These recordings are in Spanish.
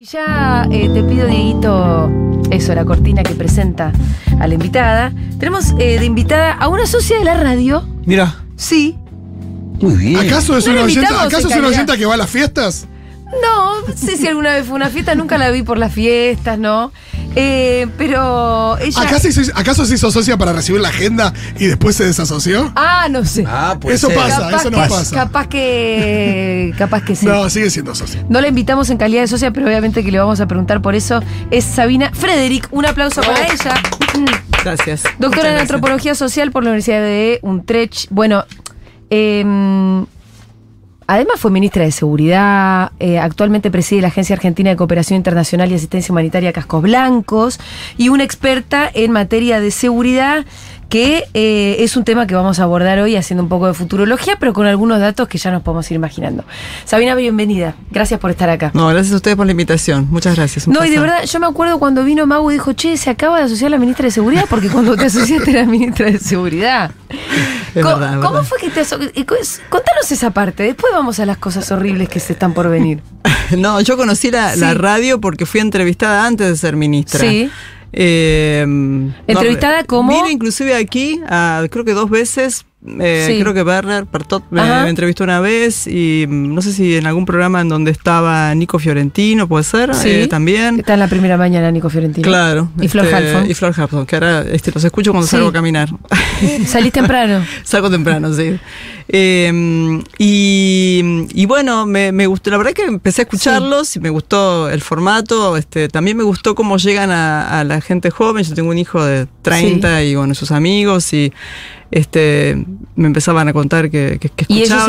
Ya eh, te pido, Dieguito, eso, la cortina que presenta a la invitada. Tenemos eh, de invitada a una socia de la radio. Mira. Sí. Muy bien. ¿Acaso es una que va a las fiestas? No, sé si alguna vez fue una fiesta, nunca la vi por las fiestas, ¿no? Eh, pero ella. ¿Acaso se, hizo socia para recibir la agenda y después se desasoció? Ah, no sé. Ah, pues. Eso pasa, eso no pasa. Capaz que. Capaz que sí. No, sigue siendo socia. No la invitamos en calidad de socia, pero obviamente que le vamos a preguntar por eso. Es Sabina Frederick. Un aplauso para oh. ella. Gracias. Doctora en Antropología Social por la Universidad de Utrecht. Bueno, eh, además fue ministra de Seguridad, eh, actualmente preside la Agencia Argentina de Cooperación Internacional y Asistencia Humanitaria Cascos Blancos y una experta en materia de seguridad que eh, es un tema que vamos a abordar hoy haciendo un poco de futurología, pero con algunos datos que ya nos podemos ir imaginando. Sabina, bienvenida. Gracias por estar acá. No, gracias a ustedes por la invitación. Muchas gracias. No, y de verdad, yo me acuerdo cuando vino Mau y dijo, che, se acaba de asociar la ministra de Seguridad, porque cuando te asociaste era ministra de Seguridad. ¿Cómo, verdad, ¿cómo fue que te asociaste? Contanos esa parte, después vamos a las cosas horribles que se están por venir. no, yo conocí la, la radio porque fui entrevistada antes de ser ministra. Sí. Eh, Entrevistada como... inclusive aquí, creo que dos veces. Eh, creo que Werner me, entrevistó una vez y mm, no sé si en algún programa en donde estaba Nico Fiorentino, puede ser, sí. Eh, también. Está en la primera mañana Nico Fiorentino. Claro. Y Flor este, Y Flor que ahora este, los escucho cuando salgo a caminar. salí temprano. Salgo temprano, sí. Eh, y, bueno, me, gustó, la verdad que empecé a escucharlos y me gustó el formato, este, también me gustó cómo llegan a, la gente joven, yo tengo un hijo de 30 y bueno, sus amigos y este, me empezaban a contar que, escuchaban, y ellos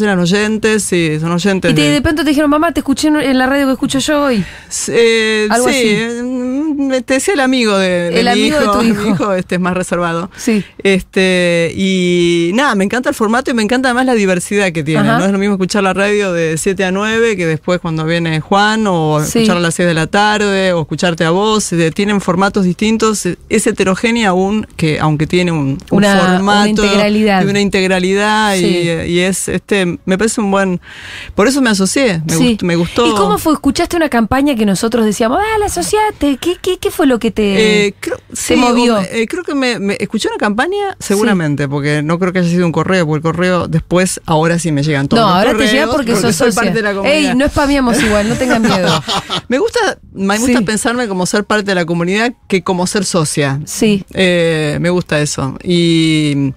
eran oyentes. sí, son oyentes. Y de... pronto te dijeron, mamá, te escuché en la radio que escucho yo hoy. Eh, sí, mm, mm, te decía el amigo de, el amigo hijo, de tu hijo. este, es más reservado. Sí. Este, y nada, me encanta el formato y me encanta además la diversidad que tiene. No es lo mismo escuchar la radio de 7 a 9 que después cuando viene Juan, o escuchar a las 6 de la tarde, o escucharte a vos. Eh, tienen formatos distintos. Eh, es heterogénea aún, que aunque tiene un un formato. Una integralidad. Y una integralidad. Y, es, este, me parece un buen. Por eso me asocié, me, gustó, me, ¿Y cómo fue? ¿Escuchaste una campaña que nosotros decíamos, ah, la asociaste? ¿Qué, qué, qué fue lo que te, eh, creo, movió? Eh, creo que me, escuché una campaña, seguramente, porque no creo que haya sido un correo, porque el correo después, ahora sí me llegan todos. No, ahora te llega porque, sos soy socia. parte de la comunidad. Ey, no spameamos igual, no tengan miedo. me gusta, me gusta pensarme como ser parte de la comunidad que como ser socia. Sí. Eh, me gusta eso. E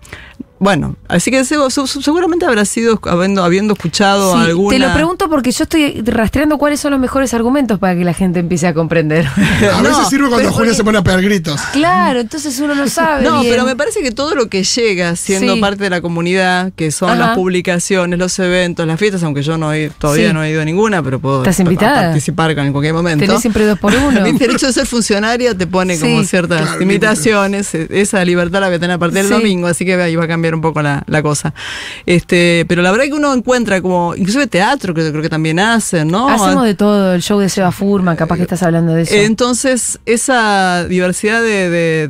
Bueno, así que seguramente habrá sido habiendo, habiendo escuchado alguna. Te lo pregunto porque yo estoy rastreando cuáles son los mejores argumentos para que la gente empiece a comprender. a veces sirve cuando Julia se pone a pegar gritos. Claro, entonces uno no sabe. no, pero me parece que todo lo que llega siendo parte de la comunidad, que son las publicaciones, los eventos, las fiestas, aunque yo no he, todavía no he ido a ninguna, pero puedo participar en cualquier momento. Tenés siempre dos por uno. el derecho de ser funcionaria te pone como ciertas limitaciones. Esa libertad la voy a tener a partir del domingo, así que ahí va a cambiar un poco la, cosa. Este, pero la verdad es que uno encuentra como, inclusive teatro, que yo creo que también hacen, ¿no? Hacemos de todo, el show de Seba Furma, capaz que estás hablando de eso. Entonces, esa diversidad de,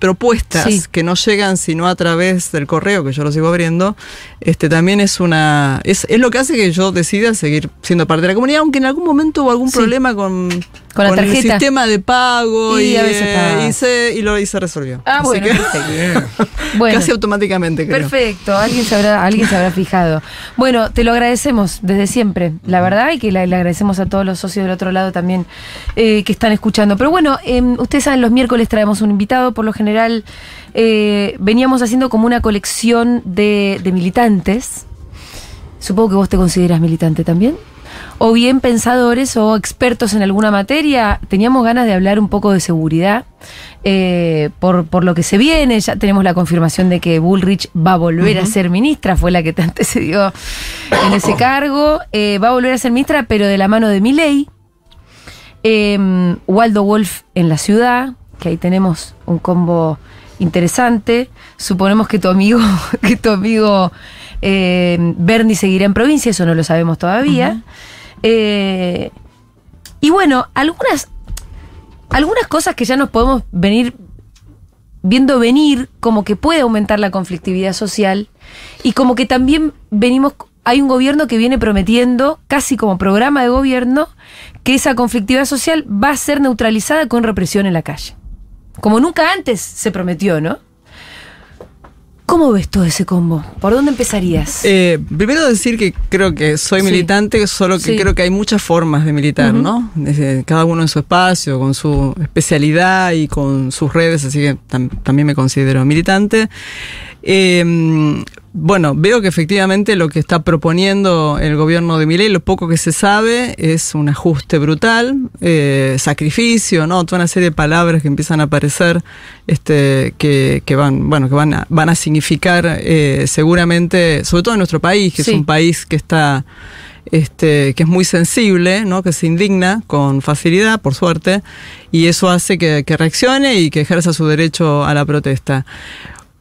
propuestas que no llegan sino a través del correo, que yo lo sigo abriendo, este, también es una. Es, lo que hace que yo decida seguir siendo parte de la comunidad, aunque en algún momento hubo algún problema con con, la tarjeta. el sistema de pago y, eh, lo, resolvió. Ah, bueno, Casi automáticamente, creo. Perfecto, alguien se, habrá, alguien se habrá fijado. Bueno, te lo agradecemos desde siempre, la verdad, y que le, agradecemos a todos los socios del otro lado también eh, que están escuchando. Pero bueno, em, ustedes saben, los miércoles traemos un invitado, por lo general eh, veníamos haciendo como una colección de, de militantes. Supongo que vos te consideras militante también o bien pensadores o expertos en alguna materia. Teníamos ganas de hablar un poco de seguridad eh, por, lo que se viene. Ya tenemos la confirmación de que Bullrich va a volver a ser ministra, fue la que te antecedió en ese cargo. Eh, va a volver a ser ministra, pero de la mano de Miley. Em, Waldo Wolf en la ciudad, que ahí tenemos un combo interesante. Suponemos que tu amigo, que tu amigo eh, Bernie seguirá en provincia, eso no lo sabemos todavía. Eh, y bueno, algunas, algunas cosas que ya nos podemos venir viendo venir, como que puede aumentar la conflictividad social y como que también venimos, hay un gobierno que viene prometiendo, casi como programa de gobierno, que esa conflictividad social va a ser neutralizada con represión en la calle. Como nunca antes se prometió, ¿no? ¿Cómo ves todo ese combo? ¿Por dónde empezarías? Eh, primero decir que creo que soy militante, solo que creo que hay muchas formas de militar, ¿no? cada uno en su espacio, con su especialidad y con sus redes, así que también me considero militante. Eh, bueno, veo que efectivamente lo que está proponiendo el gobierno de Milei, lo poco que se sabe, es un ajuste brutal, eh, sacrificio, ¿no? Toda una serie de palabras que empiezan a aparecer, este, que, van, bueno, que van a, van a significar eh, seguramente, sobre todo en nuestro país, que es un país que está este, que es muy sensible, ¿no? que se indigna con facilidad, por suerte, y eso hace que, que reaccione y que ejerza su derecho a la protesta.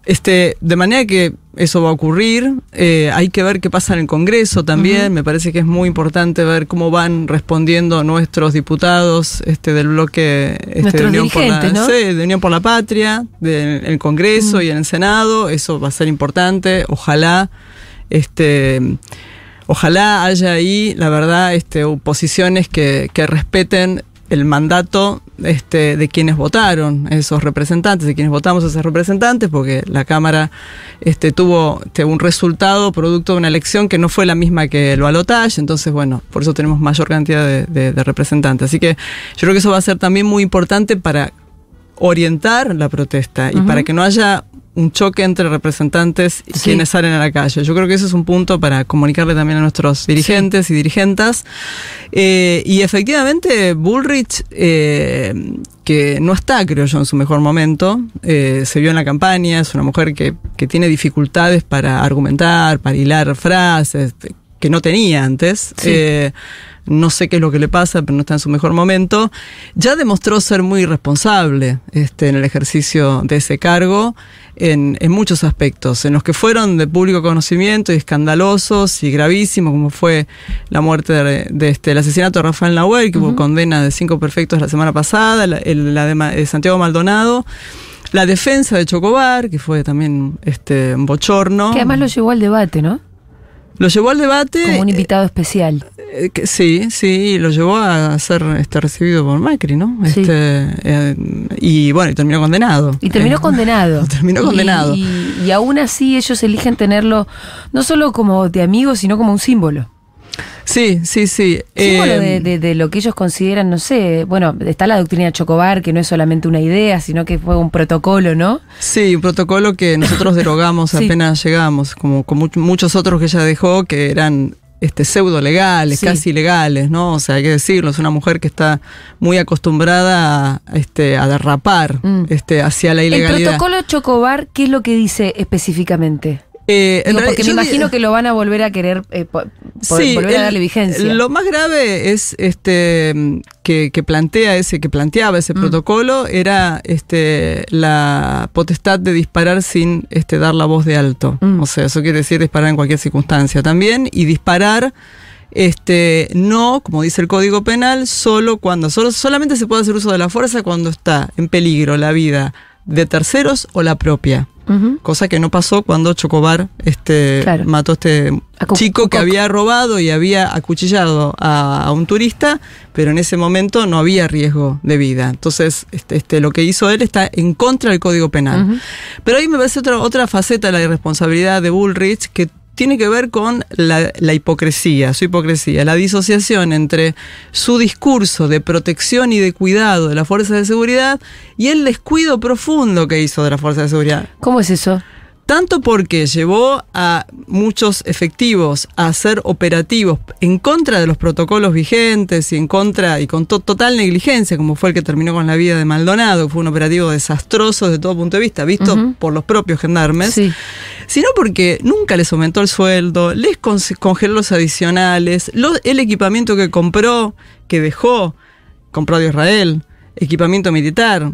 Este, de manera que eso va a ocurrir. Eh, hay que ver qué pasa en el Congreso también. Me parece que es muy importante ver cómo van respondiendo nuestros diputados este, del bloque este, de, Unión por la, Unión por la Patria, del Congreso y en el Senado. Eso va a ser importante. Ojalá. Este, ojalá haya ahí, la verdad, este, posiciones que, que respeten el mandato este, de quienes votaron esos representantes, de quienes votamos esos representantes, porque la Cámara este, tuvo este, un resultado producto de una elección que no fue la misma que el balotaje, entonces bueno, por eso tenemos mayor cantidad de, representantes. Así que yo creo que eso va a ser también muy importante para orientar la protesta y para que no haya un choque entre representantes y quienes salen a la calle. Yo creo que ese es un punto para comunicarle también a nuestros dirigentes y dirigentas. Eh, y efectivamente, Bullrich, eh, que no está, creo yo, en su mejor momento, eh, se vio en la campaña, es una mujer que, que tiene dificultades para argumentar, para hilar frases, que no tenía antes. Sí no sé qué es lo que le pasa, pero no está en su mejor momento, ya demostró ser muy responsable este, en el ejercicio de ese cargo en, en, muchos aspectos, en los que fueron de público conocimiento y escandalosos y gravísimos, como fue la muerte de, este, el asesinato de Rafael Nahuel, que hubo condena de cinco perfectos la semana pasada, la, de, eh, Santiago Maldonado la defensa de Chocobar, que fue también este, un bochorno. Que además lo llevó al debate, ¿no? Lo llevó al debate. Como un eh, invitado especial. Eh, sí, sí, lo llevó a ser este, recibido por Macri, ¿no? Este, eh, y bueno, y terminó condenado. Y terminó eh, condenado. terminó condenado. Y, aún así ellos eligen tenerlo no solo como de amigo, sino como un símbolo. Sí, sí, sí. Símbolo de, lo que ellos consideran, no sé, bueno, está la doctrina Chocobar, que no es solamente una idea, sino que fue un protocolo, ¿no? Sí, un protocolo que nosotros derogamos apenas llegamos, como con muchos otros que ella dejó, que eran este, pseudo legales, casi legales, ¿no? O sea, hay que decirlo, es una mujer que está muy acostumbrada a, este, a derrapar mm. este, hacia la ilegalidad. ¿El protocolo Chocobar qué es lo que dice específicamente? Eh, porque me imagino que lo van a volver a querer, eh, volver a darle vigencia. lo más grave es este que, plantea ese, que planteaba ese mm. protocolo, era este la potestad de disparar sin este, dar la voz de alto. Mm. O sea, eso quiere decir disparar en cualquier circunstancia también. Y disparar este, no, como dice el Código Penal, solo cuando, solo, solamente se puede hacer uso de la fuerza cuando está en peligro la vida de terceros o la propia cosa que no pasó cuando Chocobar este, mató a este chico que había robado y había acuchillado a, un turista, pero en ese momento no había riesgo de vida. Entonces, este, este lo que hizo él está en contra del Código Penal. Pero ahí me parece otra, otra faceta de la irresponsabilidad de Bullrich, que tiene que ver con la, hipocresía, su hipocresía, la disociación entre su discurso de protección y de cuidado de las fuerzas de seguridad y el descuido profundo que hizo de la fuerza de seguridad. ¿Cómo es eso? tanto porque llevó a muchos efectivos a hacer operativos en contra de los protocolos vigentes y en contra y con total negligencia, como fue el que terminó con la vida de Maldonado, que fue un operativo desastroso desde todo punto de vista, visto por los propios gendarmes, sino porque nunca les aumentó el sueldo, les congeló los adicionales, el equipamiento que compró, que dejó, compró de Israel, equipamiento militar,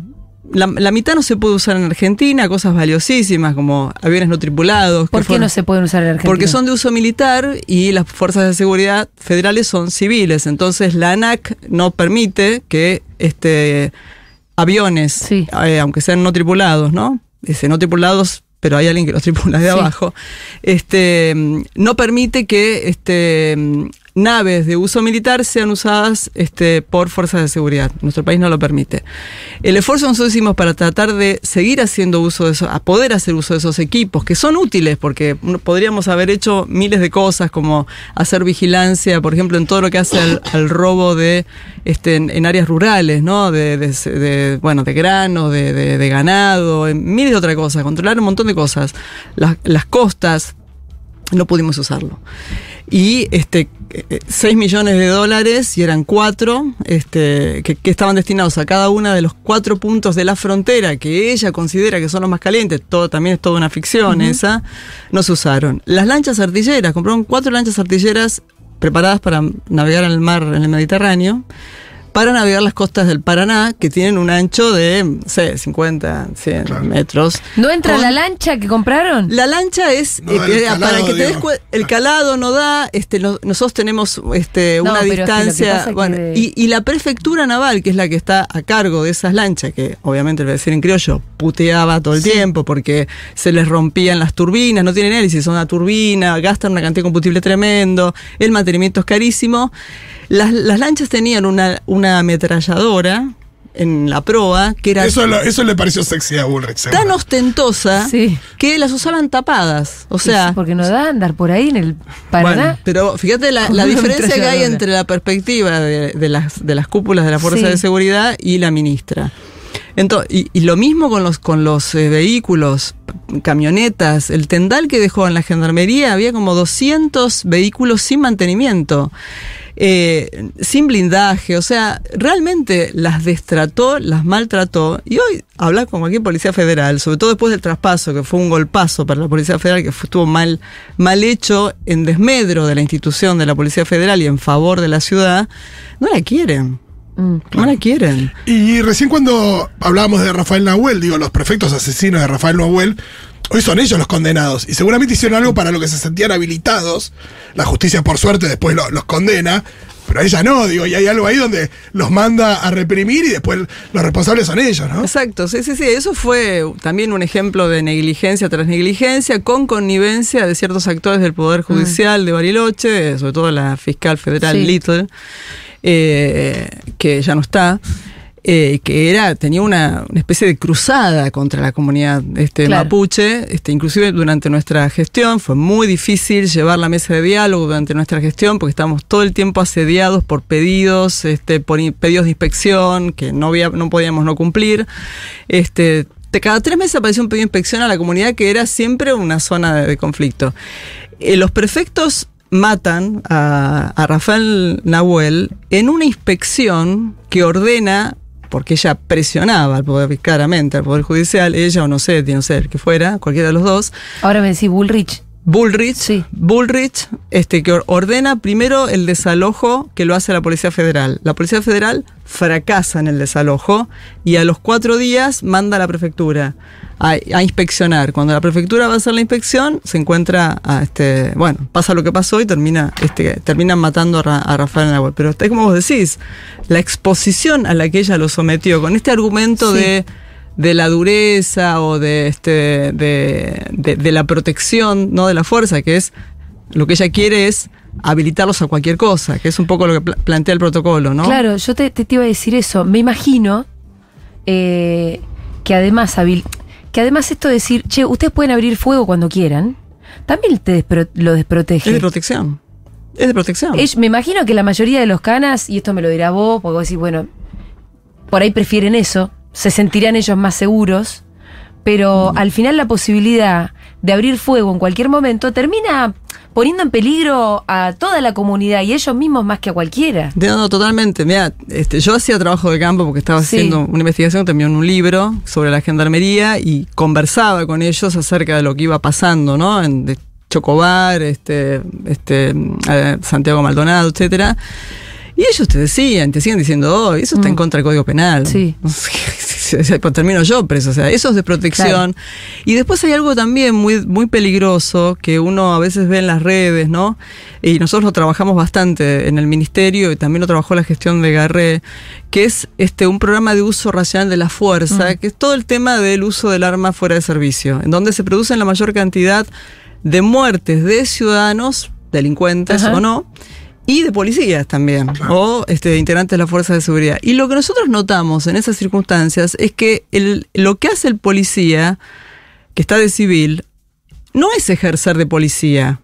la, mitad no se puede usar en Argentina, cosas valiosísimas como aviones no tripulados. ¿Por qué no se pueden usar en Argentina? Porque son de uso militar y las fuerzas de seguridad federales son civiles. Entonces la ANAC no permite que este, aviones, eh, aunque sean no tripulados, ¿no? Dice, no tripulados pero hay alguien que los tripula de abajo, este, no permite que este, naves de uso militar sean usadas este, por fuerzas de seguridad. Nuestro país no lo permite. El esfuerzo que nosotros hicimos para tratar de seguir haciendo uso de eso, a poder hacer uso de esos equipos, que son útiles, porque podríamos haber hecho miles de cosas, como hacer vigilancia, por ejemplo, en todo lo que hace al, robo de este, en, áreas rurales, ¿no? De, bueno, de granos, de, ganado, miles de otras cosas, controlar un montón de cosas. Las, las costas, no pudimos usarlo. Y este, 6 eh, millones de dólares y eran cuatro este, que, estaban destinados a cada uno de los cuatro puntos de la frontera que ella considera que son los más calientes, todo, también es toda una ficción esa, no se usaron. Las lanchas artilleras, compraron cuatro lanchas artilleras preparadas para navegar en el mar en el Mediterráneo para navegar las costas del Paraná, que tienen un ancho de, no sé, 50, 100 metros. ¿No entra la lancha que compraron? La lancha es, eh, eh, para que te des el calado no da, este, nosotros tenemos este, una distancia, bueno, y, la prefectura naval, que es la que está a cargo de esas lanchas, que obviamente voy a decir en criollo, puteaba todo el tiempo porque se les rompían las turbinas, no tienen hélices, son una turbina, gastan una cantidad de combustible tremendo, el mantenimiento es carísimo. Las, lanchas tenían una ametralladora en la proa, que era... Eso, eso le pareció sexy a Bullrich. Tan ostentosa que las usaban tapadas. O sea... porque no da andar por ahí en el Paraná. pero fíjate la, diferencia que hay entre la perspectiva de, las, de las cúpulas de la Fuerza de Seguridad y la ministra. Entonces, y, lo mismo con los, con los eh, vehículos, camionetas, el tendal que dejó en la gendarmería, había como 200 vehículos sin mantenimiento eh, sin blindaje, o sea, realmente las destrató, las maltrató, y hoy hablar con cualquier policía federal, sobre todo después del traspaso, que fue un golpazo para la Policía Federal, que estuvo mal, mal hecho en desmedro de la institución de la Policía Federal y en favor de la ciudad, no la quieren. Mm, no la quieren. Y recién cuando hablábamos de Rafael Nahuel, digo, los prefectos asesinos de Rafael Nahuel, Hoy son ellos los condenados y seguramente hicieron algo para lo que se sentían habilitados. La justicia, por suerte, después los condena, pero ella no, digo, y hay algo ahí donde los manda a reprimir y después los responsables son ellos, ¿no? Exacto, sí, sí, sí. Eso fue también un ejemplo de negligencia tras negligencia, con connivencia de ciertos actores del Poder mm. Judicial de Bariloche, sobre todo la fiscal federal Little, eh, que ya no está. Eh, que era, tenía una, especie de cruzada contra la comunidad este, mapuche, este, inclusive durante nuestra gestión, fue muy difícil llevar la mesa de diálogo durante nuestra gestión, porque estábamos todo el tiempo asediados por pedidos, este, por pedidos de inspección, que no, no podíamos no cumplir. Este, cada tres meses aparecía un pedido de inspección a la comunidad que era siempre una zona de, conflicto. Eh, los prefectos matan a, a, Rafael Nahuel en una inspección que ordena porque ella presionaba al poder, claramente al Poder Judicial, ella o no sé, no sé, que fuera, cualquiera de los dos. Ahora me decís Bullrich. Bullrich, este, que ordena primero el desalojo que lo hace la Policía Federal. La Policía Federal fracasa en el desalojo y a los cuatro días manda a la prefectura a, inspeccionar. Cuando la prefectura va a hacer la inspección, se encuentra, a este, bueno, pasa lo que pasó y termina, este, terminan matando a, Rafael Nahuel. Pero es como vos decís, la exposición a la que ella lo sometió, con este argumento de de la dureza o de, este, de, la protección, ¿no? De la fuerza, que es lo que ella quiere es habilitarlos a cualquier cosa, que es un poco lo que plantea el protocolo, ¿no? Claro, yo te, te, iba a decir eso. Me imagino eh, que además que además esto de decir, che, ustedes pueden abrir fuego cuando quieran, también te lo desprotege. Es de protección. Es de protección. me imagino que la mayoría de los canas, y esto me lo dirá vos, porque vos decís, bueno, por ahí prefieren eso, se sentirían ellos más seguros, pero mm. al final la posibilidad de abrir fuego en cualquier momento termina poniendo en peligro a toda la comunidad y ellos mismos más que a cualquiera. No, no, totalmente. Mira, este, yo hacía trabajo de campo porque estaba haciendo una investigación, también un libro sobre la gendarmería y conversaba con ellos acerca de lo que iba pasando, ¿no? En, de Chocobar, este, este, eh, Santiago Maldonado, etcétera. Y ellos te decían, te siguen diciendo, oh, eso está en mm. contra del Código Penal. Sí. Pues, termino yo preso, o sea, eso es de protección Y después hay algo también muy, muy peligroso que uno a veces ve en las redes, ¿no? Y nosotros lo trabajamos bastante en el ministerio y también lo trabajó la gestión de Garré, que es este un programa de uso racional de la fuerza, mm. que es todo el tema del uso del arma fuera de servicio, en donde se producen la mayor cantidad de muertes de ciudadanos, delincuentes o no, y de policías también, o este, integrantes de las fuerzas de seguridad. Y lo que nosotros notamos en esas circunstancias es que el, lo que hace el policía, que está de civil, no es ejercer de policía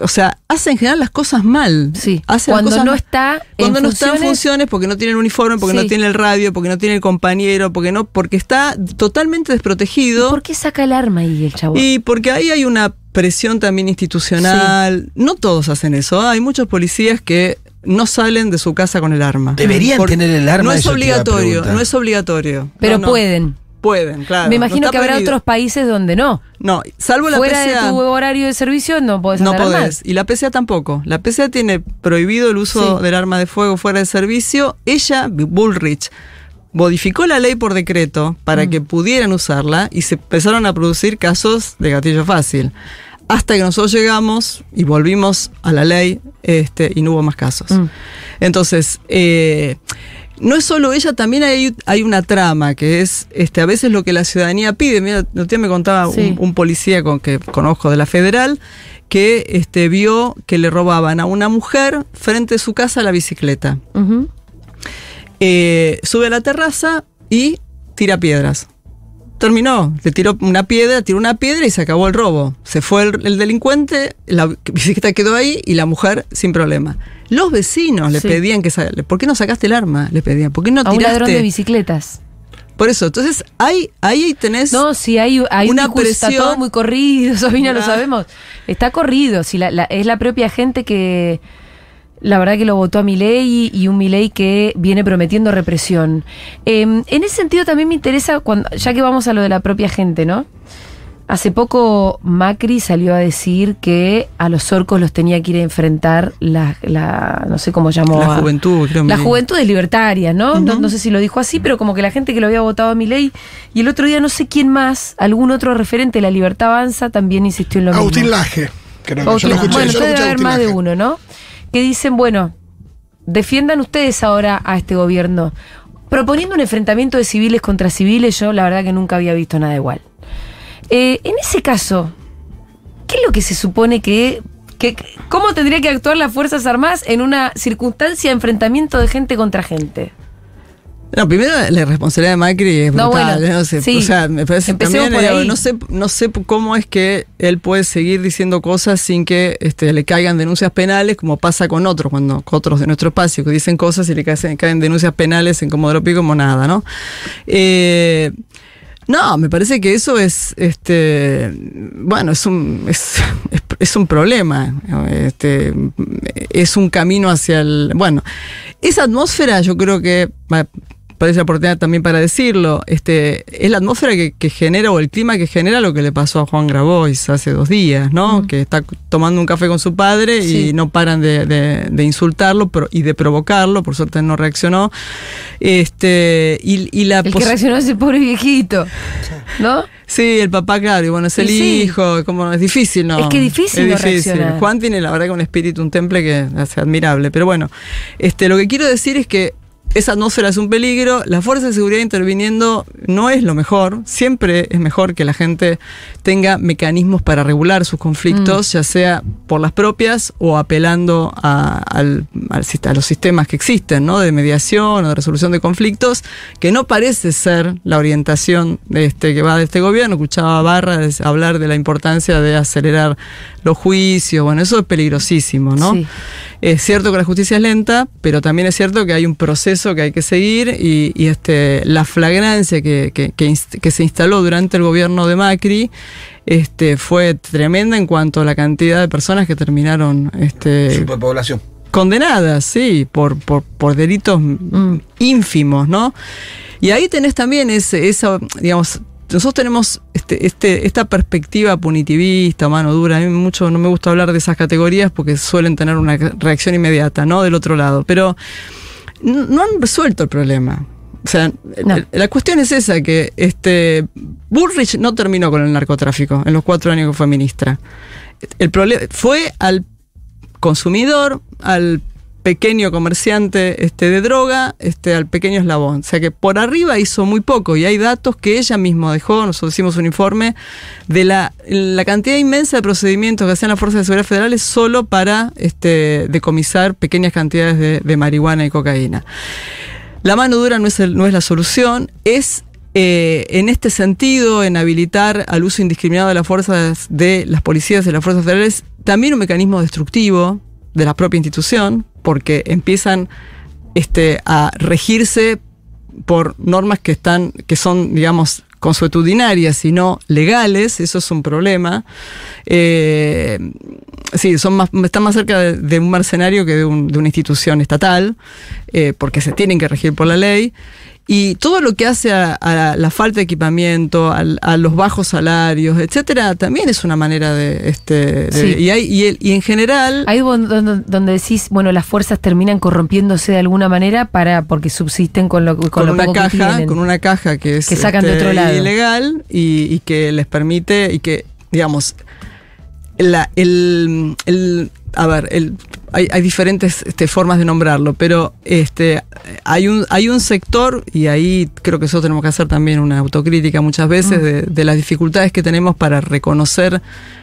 o sea, hace en general las cosas mal. Sí. Hace cuando no está cuando en no funciones, funciones porque no tiene el uniforme, porque no tiene el radio, porque no tiene el compañero, porque no porque está totalmente desprotegido. ¿Por qué saca el arma ahí el chavo? Y porque ahí hay una presión también institucional. No todos hacen eso. Hay muchos policías que no salen de su casa con el arma. Deberían tener el arma. No es obligatorio, no es obligatorio. Pero pueden pueden, claro. Me imagino que habrá otros países donde no. No, salvo la PCA. Fuera de tu horario de servicio no podés No podés. Y la PCA tampoco. La PCA tiene prohibido el uso del arma de fuego fuera de servicio. Ella, Bullrich, modificó la ley por decreto para mm. que pudieran usarla y se empezaron a producir casos de gatillo fácil. Hasta que nosotros llegamos y volvimos a la ley este, y no hubo más casos. Mm. Entonces, eh, no es solo ella, también hay, una trama, que es este, a veces lo que la ciudadanía pide. Mira, usted me contaba un, policía con que conozco de la federal, que este, vio que le robaban a una mujer frente a su casa la bicicleta. Eh, sube a la terraza y tira piedras terminó. Le tiró una piedra, tiró una piedra y se acabó el robo. Se fue el, delincuente, la bicicleta quedó ahí y la mujer sin problema. Los vecinos le pedían que salga, ¿Por qué no sacaste el arma? Le pedían. ¿Por qué no A un ladrón de bicicletas. Por eso, entonces ahí, ahí tenés. No, hay, hay una presión. todo muy corrido, Sabina, lo sabemos. Está corrido, si la, es la propia gente que la verdad que lo votó a Milei y un Milei que viene prometiendo represión. Em, en ese sentido también me interesa, cuando, ya que vamos a lo de la propia gente, ¿no? Hace poco Macri salió a decir que a los orcos los tenía que ir a enfrentar la, no sé cómo llamó. La juventud, creo. La juventud es libertaria, ¿no? ¿no? sé si lo dijo así, pero como que la gente que lo había votado a mi ley, y el otro día no sé quién más, algún otro referente de la libertad avanza, también insistió en lo Agustín mismo. Laje, creo. Agustín, lo bueno, puede haber más de uno, ¿no? que dicen, bueno, defiendan ustedes ahora a este gobierno, proponiendo un enfrentamiento de civiles contra civiles, yo la verdad que nunca había visto nada igual. Eh, en ese caso, ¿qué es lo que se supone que, que, ¿Cómo tendría que actuar las Fuerzas Armadas en una circunstancia de enfrentamiento de gente contra gente? No, primero la responsabilidad de Macri es no, brutal. no sé, O sea, me parece por no sé, cómo es que él puede seguir diciendo cosas sin que este, le caigan denuncias penales, como pasa con otros, cuando otros de nuestro espacio que dicen cosas y le caen, denuncias penales en Comodoro Pico como nada, ¿no? Eh, no, me parece que eso es, este, bueno, es un, un problema, este, es un camino hacia el, bueno, esa atmósfera yo creo que parece oportunidad también para decirlo, este, es la atmósfera que, genera o el clima que genera lo que le pasó a Juan Grabois hace dos días, ¿no? Que está tomando un café con su padre y no paran de, insultarlo pero, y de provocarlo, por suerte no reaccionó. Este, y, la el que reaccionó ese el pobre viejito, ¿no? Sí, el papá, claro, y bueno, es el hijo, como es difícil, ¿no? Es que difícil es difícil. Juan tiene la verdad que un espíritu, un temple que es admirable, pero bueno, este, lo que quiero decir es que esa atmósfera es un peligro, la fuerza de seguridad interviniendo no es lo mejor, siempre es mejor que la gente tenga mecanismos para regular sus conflictos, mm. ya sea por las propias o apelando a, los sistemas que existen, De mediación o de resolución de conflictos, que no parece ser la orientación este, que va de este gobierno. Escuchaba a Barra hablar de la importancia de acelerar los juicios, bueno, eso es peligrosísimo, ¿no? Es cierto que la justicia es lenta, pero también es cierto que hay un proceso eso que hay que seguir y, este, la flagrancia que, que, se instaló durante el gobierno de Macri este, fue tremenda en cuanto a la cantidad de personas que terminaron... Este, Condenadas, sí, por, por, delitos mm. ínfimos, ¿no? Y ahí tenés también ese, esa, digamos, nosotros tenemos este, este, esta perspectiva punitivista, mano dura. A mí mucho no me gusta hablar de esas categorías porque suelen tener una reacción inmediata, ¿no? Del otro lado. Pero no han resuelto el problema. O sea, la cuestión es esa, que este Bullrich no terminó con el narcotráfico en los cuatro años que fue ministra. El problema fue al consumidor, al pequeño comerciante este, de droga este, al pequeño eslabón. O sea que por arriba hizo muy poco y hay datos que ella misma dejó, nosotros hicimos un informe, de la, cantidad inmensa de procedimientos que hacían las Fuerzas de Seguridad Federales solo para este, decomisar pequeñas cantidades de, marihuana y cocaína. La mano dura no es, no es la solución, es eh, en este sentido, en habilitar al uso indiscriminado de las fuerzas de las policías, de las fuerzas federales, también un mecanismo destructivo de la propia institución, porque empiezan este, a regirse por normas que están, que son, digamos, consuetudinarias, y no legales, eso es un problema. Eh, sí, son más, están más cerca de, un mercenario que de, una institución estatal, eh, porque se tienen que regir por la ley. Y todo lo que hace a, la falta de equipamiento, a, los bajos salarios, etcétera, también es una manera de. Este, y, hay, y, el, y, en general. Hay donde, donde, decís, bueno, las fuerzas terminan corrompiéndose de alguna manera para porque subsisten con lo, con caja, que Con una caja que es sacan de este, otro lado. ilegal y, que les permite, y que, digamos, el, el a ver, el, hay, diferentes este, formas de nombrarlo, pero este, hay, un, hay un sector, y ahí creo que nosotros tenemos que hacer también una autocrítica muchas veces, mm. de, las dificultades que tenemos para reconocer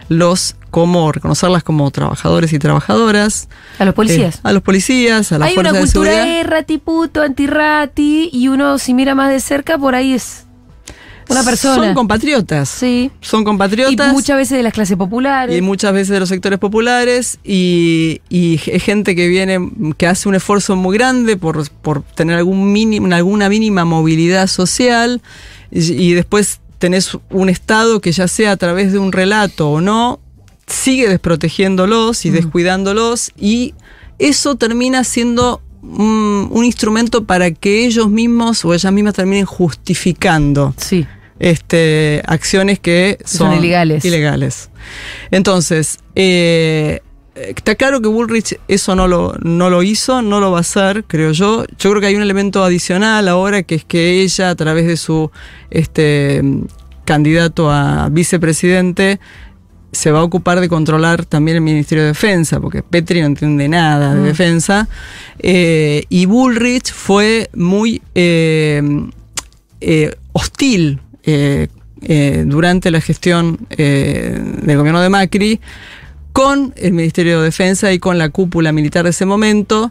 los como, reconocerlas como trabajadores y trabajadoras. A los policías. Eh, a los policías, a las hay fuerzas de seguridad. Hay una cultura ratiputo, antirrati, y uno si mira más de cerca, por ahí es una Son compatriotas. Sí. Son compatriotas. Y muchas veces de las clases populares. Y muchas veces de los sectores populares. Y, es gente que viene, que hace un esfuerzo muy grande por, tener algún mínimo, alguna mínima movilidad social. Y, y después tenés un Estado que ya sea a través de un relato o no, sigue desprotegiéndolos y mm. descuidándolos. Y eso termina siendo Mm, un, instrumento para que ellos mismos o ellas mismas terminen justificando este, acciones que son, ilegales. Entonces, eh, eh, está claro que Bullrich eso no lo, no lo hizo, no lo va a hacer, creo yo. Yo creo que hay un elemento adicional ahora que es que ella, a través de su este, candidato a vicepresidente, se va a ocupar de controlar también el Ministerio de Defensa, porque Petri no entiende nada de ah. defensa. Eh, y Bullrich fue muy eh, eh, hostil durante la gestión del gobierno de Macri con el Ministerio de Defensa y con la cúpula militar de ese momento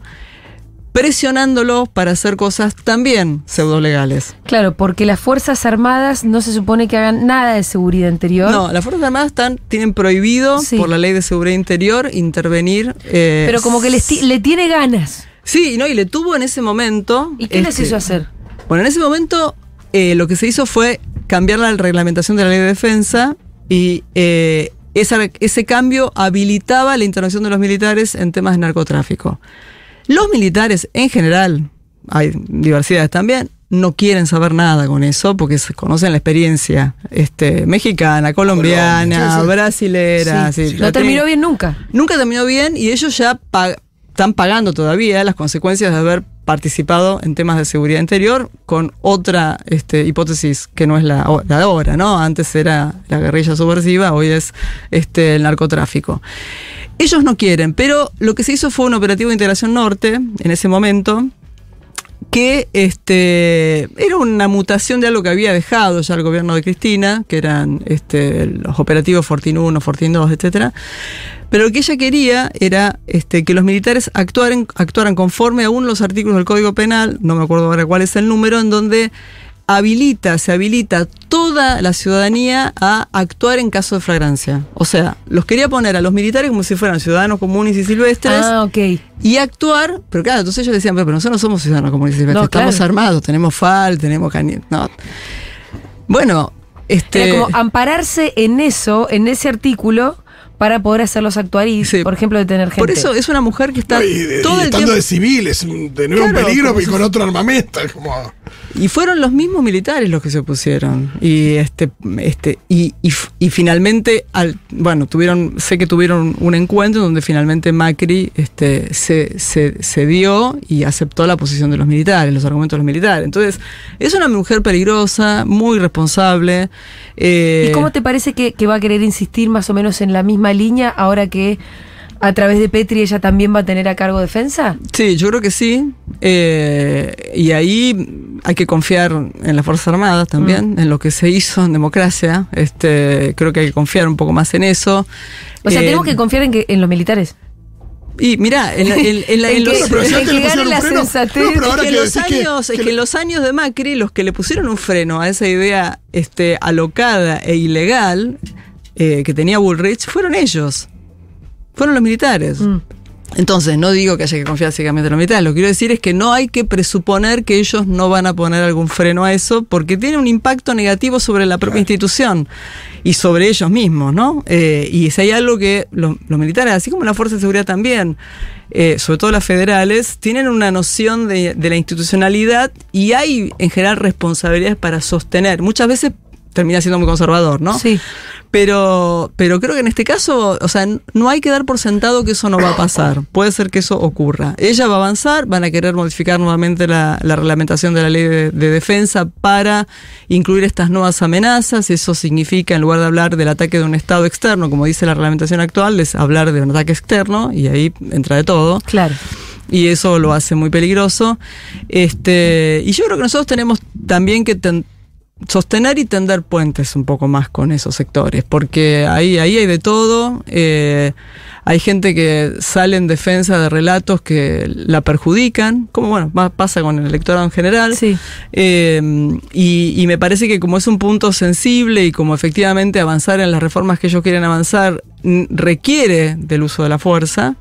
presionándolos para hacer cosas también pseudo-legales. Claro, porque las Fuerzas Armadas no se supone que hagan nada de seguridad interior. No, las Fuerzas Armadas están, tienen prohibido por la ley de seguridad interior intervenir. Eh, Pero como que le tiene ganas. Sí, no, y le tuvo en ese momento. ¿Y qué les este, hizo hacer? Bueno, en ese momento eh, lo que se hizo fue cambiar la reglamentación de la ley de defensa y eh, ese cambio habilitaba la intervención de los militares en temas de narcotráfico. Los militares en general, hay diversidades también, no quieren saber nada con eso porque se conocen la experiencia este, mexicana, colombiana, brasilera. Sí, no terminó bien nunca. Nunca terminó bien y ellos ya están pagando todavía las consecuencias de haber participado en temas de seguridad interior con otra este, hipótesis que no es la, de ahora, ¿no? Antes era la guerrilla subversiva, hoy es este, el narcotráfico. Ellos no quieren, pero lo que se hizo fue un operativo de integración norte en ese momento, que este, era una mutación de algo que había dejado ya el gobierno de Cristina, que eran este, los operativos Fortin 1, Fortin 2, etc. Pero lo que ella quería era este, que los militares actuaran, actuaran conforme a uno los artículos del Código Penal, no me acuerdo ahora cuál es el número, en donde habilita, se habilita toda la ciudadanía a actuar en caso de fragancia. O sea, los quería poner a los militares como si fueran ciudadanos comunes y silvestres. Ah, ok. Y actuar, pero claro, entonces ellos decían, pero nosotros no somos ciudadanos comunes y silvestres, estamos armados, tenemos FAL, tenemos cañón. No. Bueno, este. Era como ampararse en eso, en ese artículo para poder hacerlos actuar y, por ejemplo, detener gente. Por eso es una mujer que está todo el estando tiempo... de civiles, de nuevo un peligro y con otro armamento. Como... Y fueron los mismos militares los que se opusieron. Y este, este, y, y, finalmente, al, bueno, tuvieron, sé que tuvieron un encuentro donde finalmente Macri este, se, se, se dio y aceptó la posición de los militares, los argumentos de los militares. Entonces, es una mujer peligrosa, muy responsable. Eh, ¿Y cómo te parece que va a querer insistir más o menos en la misma línea ahora que a través de Petri ella también va a tener a cargo defensa? Sí, yo creo que sí. Eh, y ahí hay que confiar en las Fuerzas Armadas también, mm. en lo que se hizo en democracia. Este, creo que hay que confiar un poco más en eso. O sea, eh, tenemos que confiar en, en los militares. Y mira, en, los, años, es que en los años de Macri, los que le pusieron un freno a esa idea este, alocada e ilegal eh, que tenía Bullrich fueron ellos fueron los militares. Mm. Entonces, no digo que haya que confiar ciegamente en los militares, lo que quiero decir es que no hay que presuponer que ellos no van a poner algún freno a eso, porque tiene un impacto negativo sobre la propia institución y sobre ellos mismos, ¿no? Eh, y si hay algo que los, militares, así como la Fuerza de Seguridad también, eh, sobre todo las federales, tienen una noción de la institucionalidad y hay en general responsabilidades para sostener, muchas veces termina siendo muy conservador, ¿no? Sí. Pero, pero creo que en este caso, o sea, no hay que dar por sentado que eso no va a pasar. Puede ser que eso ocurra. Ella va a avanzar, van a querer modificar nuevamente la, reglamentación de la ley de, defensa para incluir estas nuevas amenazas. Eso significa, en lugar de hablar del ataque de un Estado externo, como dice la reglamentación actual, es hablar de un ataque externo y ahí entra de todo. Claro y eso lo hace muy peligroso. Este, y yo creo que nosotros tenemos también que sostener y tender puentes un poco más con esos sectores, porque ahí, ahí hay de todo, eh, hay gente que sale en defensa de relatos que la perjudican, como bueno, pasa con el electorado en general, sí. Eh, y me parece que como es un punto sensible y como efectivamente avanzar en las reformas que ellos quieren avanzar requiere del uso de la fuerza,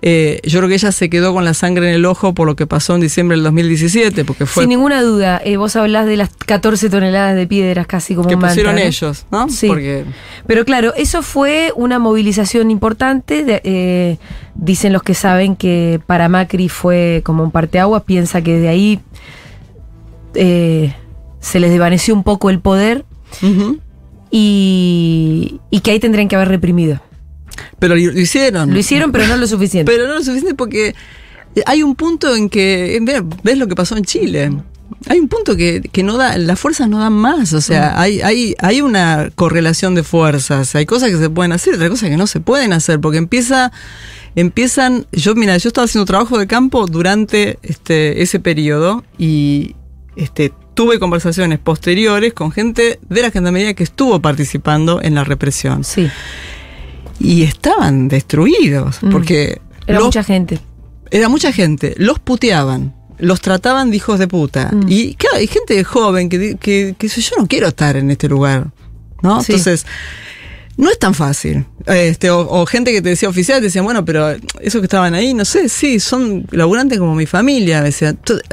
eh, yo creo que ella se quedó con la sangre en el ojo por lo que pasó en diciembre del 2017, porque fue... Sin ninguna duda, eh, vos hablás de las 14 toneladas de piedras casi como... Que pusieron ellos, ¿no? Sí. Pero claro, eso fue una movilización importante. Eh, dicen los que saben que para Macri fue como un parteaguas, piensa que de ahí se les desvaneció un poco el poder y que ahí tendrían que haber reprimido. Pero lo hicieron. Lo hicieron, pero no lo suficiente. Pero no lo suficiente porque hay un punto en que, ves lo que pasó en Chile. Hay un punto que, no da, las fuerzas no dan más, o sea, mm. hay, hay, hay una correlación de fuerzas, hay cosas que se pueden hacer, otras cosas que no se pueden hacer, porque empieza, empiezan, yo mira, yo estaba haciendo trabajo de campo durante este, ese periodo y este, tuve conversaciones posteriores con gente de la gendarmería que estuvo participando en la represión. Sí y estaban destruidos, mm. porque... Era mucha gente. Era mucha gente, los puteaban, los trataban de hijos de puta. Mm. Y claro, hay gente joven que, que, yo no quiero estar en este lugar, ¿no? Entonces... No es tan fácil. Este, o, gente que te decía oficial, te decían, bueno, pero esos que estaban ahí, no sé, sí, son laburantes como mi familia.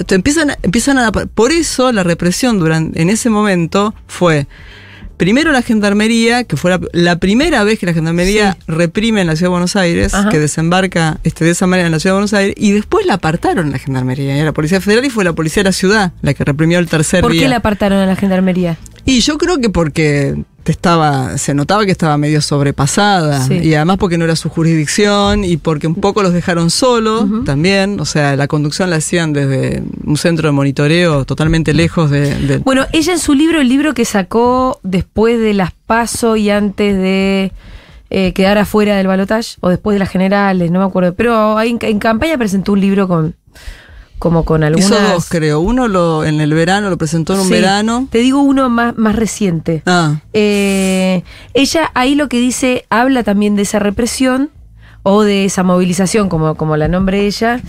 empiezan, empiezan a. Por eso la represión durante, en ese momento fue Primero la gendarmería, que fue la, primera vez que la gendarmería reprime en la ciudad de Buenos Aires, que desembarca este, de esa manera en la ciudad de Buenos Aires, y después la apartaron la gendarmería, la policía federal y fue la policía de la ciudad la que reprimió el tercer ¿Por día. ¿Por qué la apartaron a la gendarmería? Y yo creo que porque estaba, se notaba que estaba medio sobrepasada. Y además porque no era su jurisdicción y porque un poco los dejaron solos también. O sea, la conducción la hacían desde un centro de monitoreo totalmente lejos de, Bueno, ella en su libro, el libro que sacó después de las PASO y antes de eh, quedar afuera del balotaje, o después de las generales, no me acuerdo. Pero en, en campaña presentó un libro con como con algunos Hizo dos, creo. Uno lo, en el verano, lo presentó en un verano. Te digo uno más, más reciente. Ah. Eh, ella ahí lo que dice, habla también de esa represión o de esa movilización, como, como la nombre ella.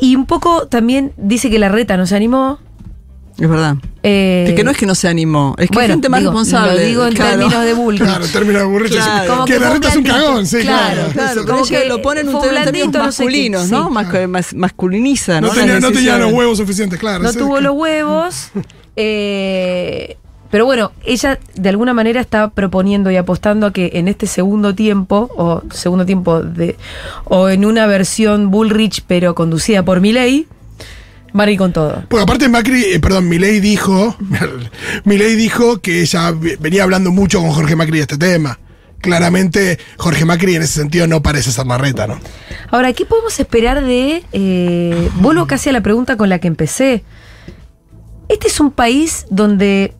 Y un poco también dice que la reta no se animó, es verdad. Eh, que no es que no se animó, es que es gente más responsable. Lo digo en términos de Bullrich Claro, en términos de Bullrich. Que, la reta es un cagón, sí, claro. Claro, como que, lo ponen un en términos masculinos, no, ¿no? masculiniza, ¿no? No tenía, los huevos suficientes, claro. No tuvo los huevos. Eh, pero bueno, ella de alguna manera está proponiendo y apostando a que en este segundo tiempo, o segundo tiempo de, o en una versión Bullrich pero conducida por Milei, Macri con todo. Bueno, aparte Macri, eh, perdón, Milei dijo, Milei dijo que ella venía hablando mucho con Jorge Macri de este tema. Claramente Jorge Macri en ese sentido no parece ser marreta, ¿no? Ahora, ¿qué podemos esperar de... Eh, vuelvo casi a la pregunta con la que empecé. Este es un país donde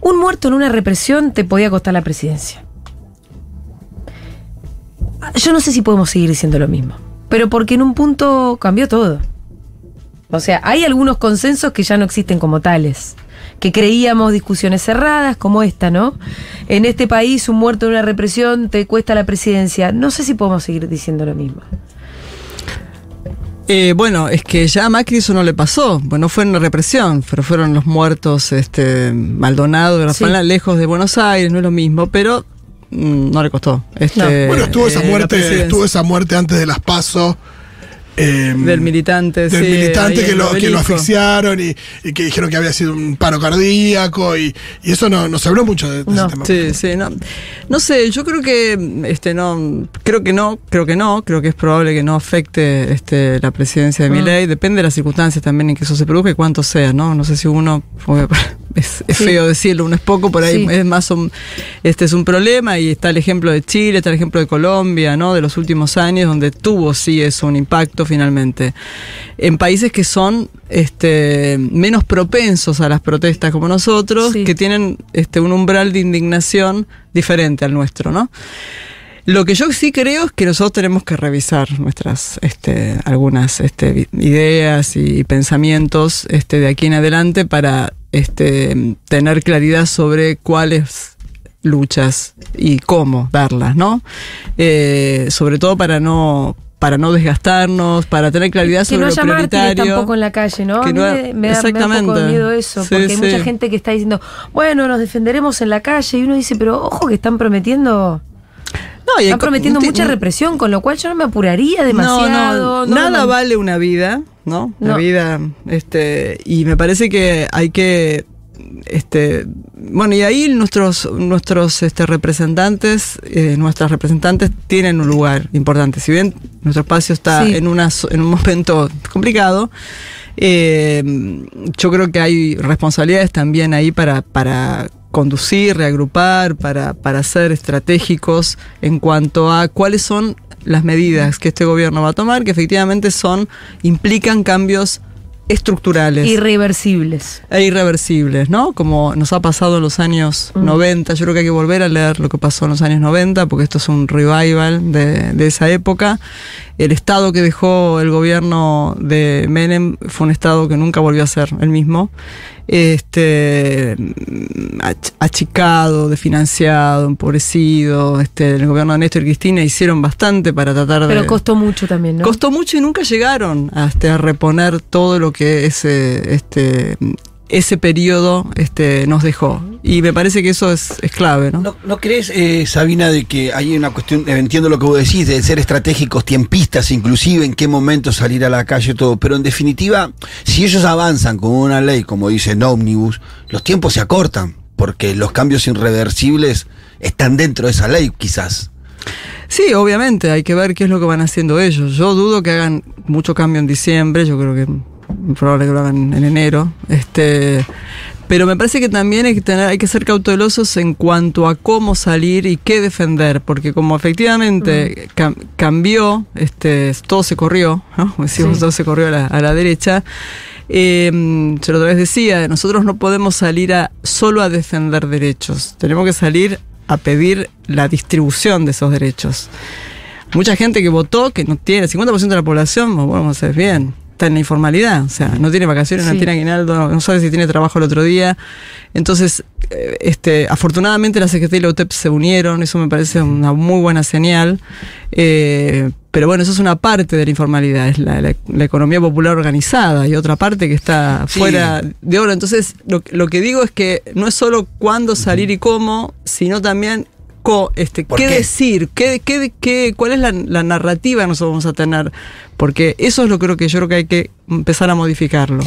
un muerto en una represión te podía costar la presidencia. Ah, yo no sé si podemos seguir diciendo lo mismo, pero porque en un punto cambió todo. O sea, hay algunos consensos que ya no existen como tales, que creíamos discusiones cerradas como esta, ¿no? En este país un muerto de una represión te cuesta la presidencia. No sé si podemos seguir diciendo lo mismo. Eh, bueno, es que ya a Macri eso no le pasó. Bueno, fue una represión, pero fueron los muertos este, Maldonado, sí. lejos de Buenos Aires, no es lo mismo, pero mm, no le costó. Este, bueno, estuvo esa eh, muerte, estuvo esa muerte antes de las PASO Em, del militante, del militante que lo, que asfixiaron y, que dijeron que había sido un paro cardíaco y, eso no, no, se habló mucho de, no, tema. no. sé, yo creo que este no, creo que no, creo que no, creo que es probable que no afecte este, la presidencia de mm. mi ley, depende de las circunstancias también en que eso se produzca y cuánto sea, ¿no? No sé si uno es, feo decirlo, uno es poco, por ahí es más un, este es un problema y está el ejemplo de Chile, está el ejemplo de Colombia, ¿no? De los últimos años donde tuvo sí eso un impacto finalmente. En países que son este menos propensos a las protestas como nosotros, que tienen este un umbral de indignación diferente al nuestro, ¿no? Lo que yo sí creo es que nosotros tenemos que revisar nuestras este, algunas este, ideas y pensamientos este, de aquí en adelante para este, tener claridad sobre cuáles luchas y cómo darlas, ¿no? Eh, sobre todo para no para no desgastarnos, para tener claridad sobre lo prioritario. tampoco en la calle, ¿no? me, da, un poco de miedo eso, porque hay mucha gente que está diciendo, bueno, nos defenderemos en la calle, y uno dice, pero ojo que están prometiendo está prometiendo mucha represión, con lo cual yo no me apuraría demasiado. nada vale una vida, ¿no? la vida, este, y me parece que hay que este, bueno, y ahí nuestros, nuestros este, representantes, eh, nuestras representantes tienen un lugar importante. Si bien nuestro espacio está en, una, en un momento complicado, eh, yo creo que hay responsabilidades también ahí para, para conducir, reagrupar, para, para ser estratégicos en cuanto a cuáles son las medidas que este gobierno va a tomar, que efectivamente son, implican cambios estructurales. Irreversibles. E irreversibles, ¿no? Como nos ha pasado en los años 90, mm. yo creo que hay que volver a leer lo que pasó en los años 90, porque esto es un revival de esa época. El Estado que dejó el gobierno de Menem fue un Estado que nunca volvió a ser el mismo este, achicado, desfinanciado, empobrecido. Este, el gobierno de Néstor y Cristina hicieron bastante para tratar de. Pero costó mucho también, ¿no? Costó mucho y nunca llegaron a este, reponer todo lo que es eh, este, ese periodo este, nos dejó. Y me parece que eso es, clave, ¿no? ¿No, crees, eh, Sabina, de que hay una cuestión, eh, entiendo lo que vos decís, de ser estratégicos, tiempistas, inclusive en qué momento salir a la calle, y todo, pero en definitiva, si ellos avanzan con una ley, como dicen ómnibus, los tiempos se acortan, porque los cambios irreversibles están dentro de esa ley, quizás. Sí, obviamente, hay que ver qué es lo que van haciendo ellos. Yo dudo que hagan mucho cambio en diciembre, yo creo que probable en enero. Este, pero me parece que también hay que, ser cautelosos en cuanto a cómo salir y qué defender, porque como efectivamente cambió, este, todo se corrió, Como decimos, todo se corrió a la, derecha. se em, lo otra vez decía, nosotros no podemos salir a, solo a defender derechos, tenemos que salir a pedir la distribución de esos derechos. Mucha gente que votó, que no tiene, el 50% de la población, bueno, vamos a ser bien está en la informalidad, o sea, no tiene vacaciones, no tiene aguinaldo, no sabe si tiene trabajo el otro día. Entonces, eh, este, afortunadamente la CGT y la UTEP se unieron, eso me parece una muy buena señal. Eh, pero bueno, eso es una parte de la informalidad, es la, economía popular organizada y otra parte que está fuera de oro. Entonces, lo que digo es que no es solo cuándo salir y cómo, sino también este, ¿qué, decir, qué, qué, cuál es la, narrativa que nosotros vamos a tener, porque eso es lo que creo que yo creo que hay que empezar a modificarlo.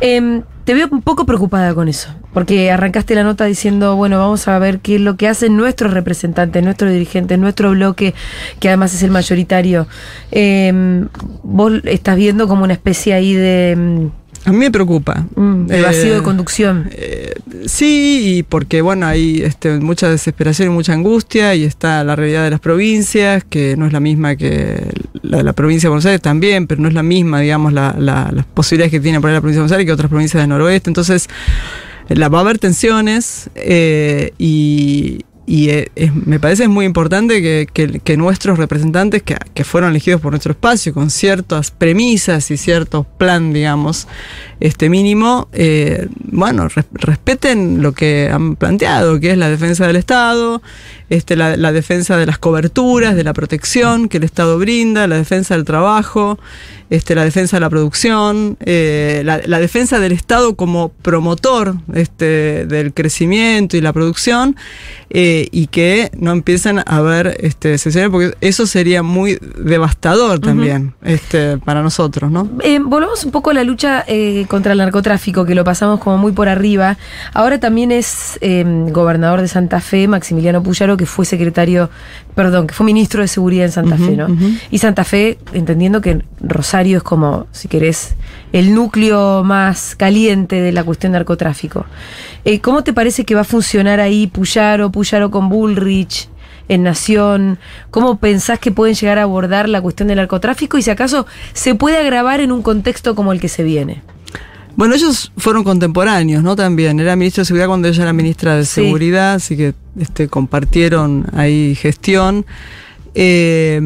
Em, te veo un poco preocupada con eso, porque arrancaste la nota diciendo, bueno, vamos a ver qué es lo que hacen nuestros representantes, nuestros dirigentes, nuestro bloque, que además es el mayoritario. Em, vos estás viendo como una especie ahí de em, a mí me preocupa. Mm, el eh, vacío de conducción. Eh, sí, porque bueno, hay este, mucha desesperación y mucha angustia, y está la realidad de las provincias, que no es la misma que la de la provincia de Buenos Aires también, pero no es la misma, digamos, la, las posibilidades que tiene para la provincia de Buenos Aires que otras provincias del noroeste. Entonces, eh, la, va a haber tensiones y, y eh, me parece muy importante que, nuestros representantes, que, fueron elegidos por nuestro espacio, con ciertas premisas y cierto plan, digamos, este mínimo, eh, bueno, respeten lo que han planteado, que es la defensa del Estado, este, la, la defensa de las coberturas, de la protección que el Estado brinda, la defensa del trabajo. Este, la defensa de la producción, eh, la, defensa del Estado como promotor este, del crecimiento y la producción, eh, y que no empiecen a ver este, sesiones, porque eso sería muy devastador también este, para nosotros. ¿no? Eh, volvamos un poco a la lucha contra el narcotráfico, que lo pasamos como muy por arriba. Ahora también es em, gobernador de Santa Fe, Maximiliano Puyaro, que fue secretario, perdón, que fue ministro de Seguridad en Santa Fe, ¿no? Y Santa Fe, entendiendo que Rosario es como, si querés, el núcleo más caliente de la cuestión de narcotráfico. Eh, ¿Cómo te parece que va a funcionar ahí Puyaro, Puyaro con Bullrich, en Nación? ¿Cómo pensás que pueden llegar a abordar la cuestión del narcotráfico y si acaso se puede agravar en un contexto como el que se viene? Bueno, ellos fueron contemporáneos, ¿no? También. Era ministro de Seguridad cuando ella era ministra de Seguridad, así que este, compartieron ahí gestión. Eh,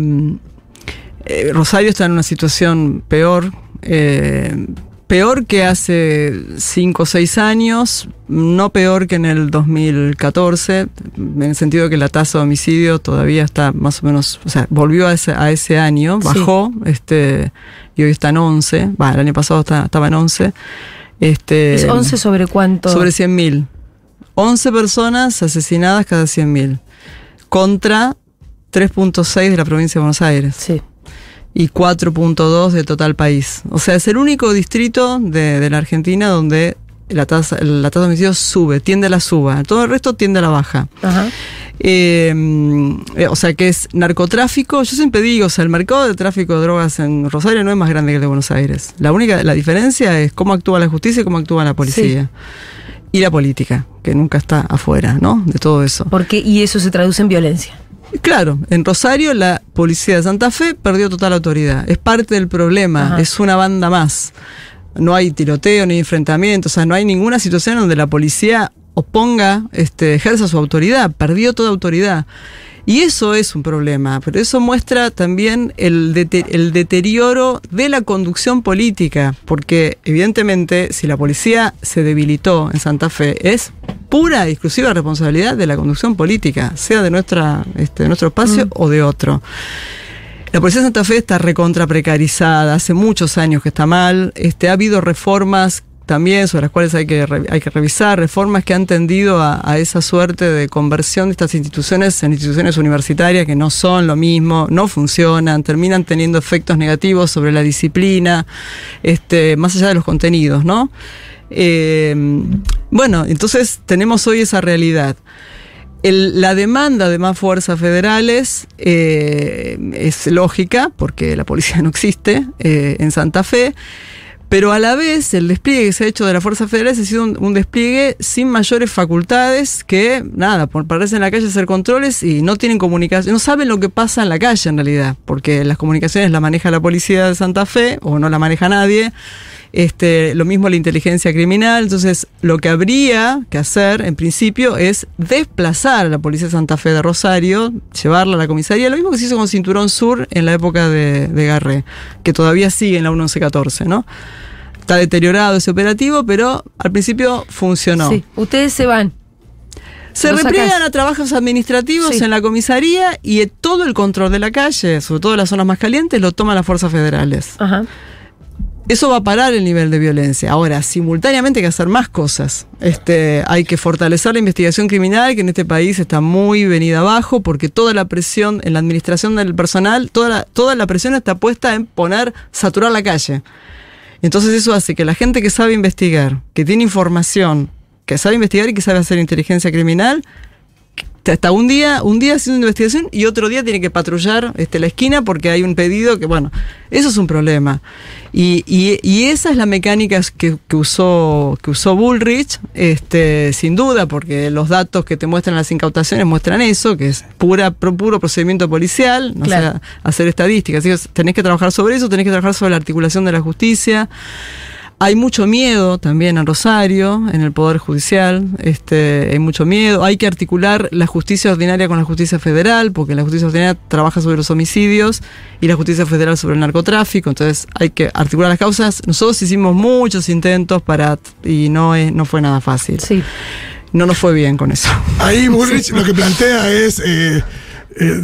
eh, Rosario está en una situación peor, eh, peor que hace 5 o 6 años, no peor que en el 2014, en el sentido que la tasa de homicidio todavía está más o menos, o sea, volvió a ese, a ese año, bajó, este, y hoy está en 11, va, el año pasado estaba en 11. Este, ¿Es 11 sobre cuánto? Sobre 100.000. 11 personas asesinadas cada 100.000, contra 3.6 de la provincia de Buenos Aires. Sí y 4.2 de total país. O sea, es el único distrito de, la Argentina donde la tasa, la tasa de homicidios sube, tiende a la suba, todo el resto tiende a la baja. Eh, o sea que es narcotráfico, yo siempre digo, o sea, el mercado de tráfico de drogas en Rosario no es más grande que el de Buenos Aires. La única, la diferencia es cómo actúa la justicia y cómo actúa la policía. Y la política, que nunca está afuera, ¿no? De todo eso. Porque, y eso se traduce en violencia. Claro, en Rosario la policía de Santa Fe perdió total autoridad. Es parte del problema, es una banda más. No hay tiroteo ni enfrentamiento, o sea, no hay ninguna situación donde la policía oponga, este, ejerza su autoridad, perdió toda autoridad. Y eso es un problema, pero eso muestra también el, el deterioro de la conducción política, porque evidentemente si la policía se debilitó en Santa Fe es pura y exclusiva responsabilidad de la conducción política, sea de, nuestra, este, nuestro espacio mm. o de otro. La policía de Santa Fe está recontra precarizada, hace muchos años que está mal, este, ha habido reformas también sobre las cuales hay que, hay que revisar, reformas que han tendido a, esa suerte de conversión de estas instituciones en instituciones universitarias que no son lo mismo, no funcionan, terminan teniendo efectos negativos sobre la disciplina, este, más allá de los contenidos, ¿no? Eh, bueno, entonces tenemos hoy esa realidad. la demanda de más fuerzas federales eh, es lógica, porque la policía no existe eh, en Santa Fe pero a la vez el despliegue que se ha hecho de la Fuerza Federal ha sido un, despliegue sin mayores facultades que nada, por parecer en la calle hacer controles y no tienen comunicación, no saben lo que pasa en la calle en realidad, porque las comunicaciones las maneja la policía de Santa Fe o no la maneja nadie este, lo mismo la inteligencia criminal. Entonces, lo que habría que hacer, en principio, es desplazar a la Policía de Santa Fe de Rosario, llevarla a la comisaría, lo mismo que se hizo con Cinturón Sur en la época de, de Garré, que todavía sigue en la 1114, ¿no? Está deteriorado ese operativo, pero al principio funcionó. Sí, ustedes se van. Se repliegan a trabajos administrativos en la comisaría y todo el control de la calle, sobre todo en las zonas más calientes, lo toman las fuerzas federales. Ajá eso va a parar el nivel de violencia. Ahora, simultáneamente hay que hacer más cosas. Este, hay que fortalecer la investigación criminal, que en este país está muy venida abajo, porque toda la presión en la administración del personal, toda la, toda la presión está puesta en poner, saturar la calle. Entonces eso hace que la gente que sabe investigar, que tiene información, que sabe investigar y que sabe hacer inteligencia criminal, está un día, un día haciendo investigación y otro día tiene que patrullar este, la esquina porque hay un pedido que, bueno, eso es un problema. Y, y, esa es la mecánica que, que, usó, que usó Bullrich, este, sin duda, porque los datos que te muestran las incautaciones muestran eso, que es pura, puro procedimiento policial, no hacer estadísticas. tenés que trabajar sobre eso, tenés que trabajar sobre la articulación de la justicia. Hay mucho miedo también en Rosario, en el Poder Judicial, este, hay mucho miedo. Hay que articular la justicia ordinaria con la justicia federal, porque la justicia ordinaria trabaja sobre los homicidios y la justicia federal sobre el narcotráfico, entonces hay que articular las causas. Nosotros hicimos muchos intentos para y no, es, no fue nada fácil. Sí. No nos fue bien con eso. Ahí Bullrich lo que plantea es... Eh, eh,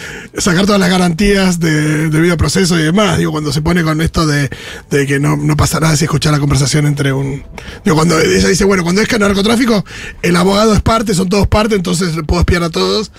sacar todas las garantías de, de proceso y demás. Digo, cuando se pone con esto de, que no, no, pasa nada si escuchar la conversación entre un. Digo, cuando ella dice, bueno, cuando es que narcotráfico, el abogado es parte, son todos parte, entonces puedo espiar a todos.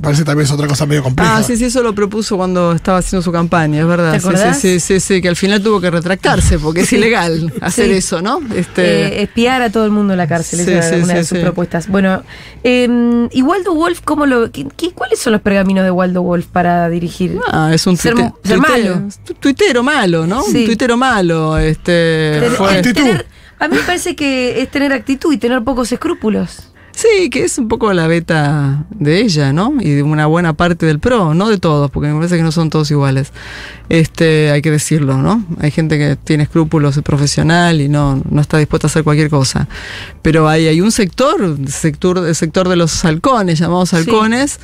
Parece también es otra cosa medio compleja. Ah, sí, sí, eso lo propuso cuando estaba haciendo su campaña, es verdad. Sí, sí, sí, que al final tuvo que retractarse porque es ilegal hacer eso, ¿no? Este... Eh, espiar a todo el mundo en la cárcel, es una de sus propuestas. Bueno, eh, igual Wolf, ¿cómo lo, ¿cuál es son los pergaminos de Waldo Wolf para dirigir? Ah, es un tuitero, malo. ¿no? Un tuitero malo. Este, a mí me parece que es tener actitud y tener pocos escrúpulos. Sí, que es un poco la beta de ella, ¿no? Y de una buena parte del pro, no de todos, porque me parece que no son todos iguales. Este, hay que decirlo, ¿no? Hay gente que tiene escrúpulos, profesional y no, no está dispuesta a hacer cualquier cosa. Pero hay, hay un sector, sector, el sector de los halcones, llamados halcones,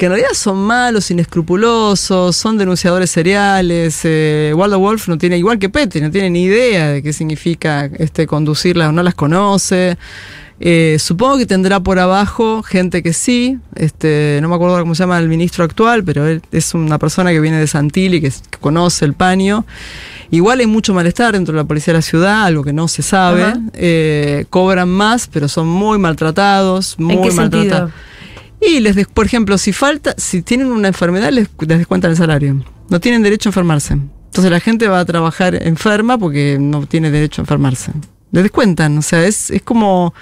que en realidad son malos, inescrupulosos, son denunciadores seriales. Eh, Waldo Wolf no tiene, igual que Petty, no tiene ni idea de qué significa este, conducirlas o no las conoce. Eh, supongo que tendrá por abajo gente que sí, este, no me acuerdo cómo se llama el ministro actual, pero es una persona que viene de Santilli, que, que conoce el paño. Igual hay mucho malestar dentro de la policía de la ciudad, algo que no se sabe. Eh, cobran más, pero son muy maltratados, muy maltratados. Y les, por ejemplo, si falta, si tienen una enfermedad, les, descuentan el salario. No tienen derecho a enfermarse. Entonces la gente va a trabajar enferma porque no tiene derecho a enfermarse. Les descuentan, o sea, es, es como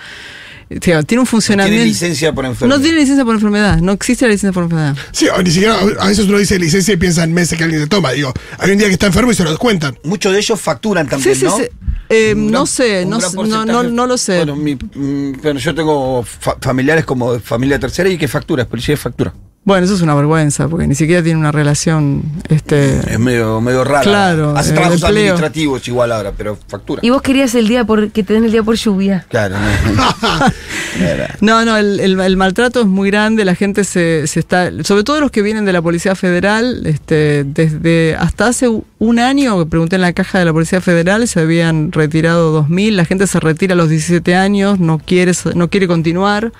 este, tiene un funcionamiento. No tiene licencia por enfermedad. No tiene licencia por enfermedad. No existe la licencia por enfermedad. Sí, ni siquiera a veces uno dice licencia y piensa en meses que alguien se toma. Digo, hay un día que está enfermo y se lo descuentan. Muchos de ellos facturan también, sí, ¿no? Sí. Eh, no sé, no, no, no, lo sé. Bueno, mi, mm, yo tengo familiares como familia tercera y que factura, policía de factura. Bueno, eso es una vergüenza, porque ni siquiera tiene una relación. Este, es medio, medio raro. Claro. Hace trabajos administrativos igual ahora, pero factura. Y vos querías el día por, que te den el día por lluvia. Claro. no, no, el, maltrato es muy grande, la gente se, se, está. Sobre todo los que vienen de la Policía Federal, este, desde hasta hace un año, pregunté en la caja de la Policía Federal, se habían retirado 2.000, la gente se retira a los 17 años, no quiere, no quiere continuar,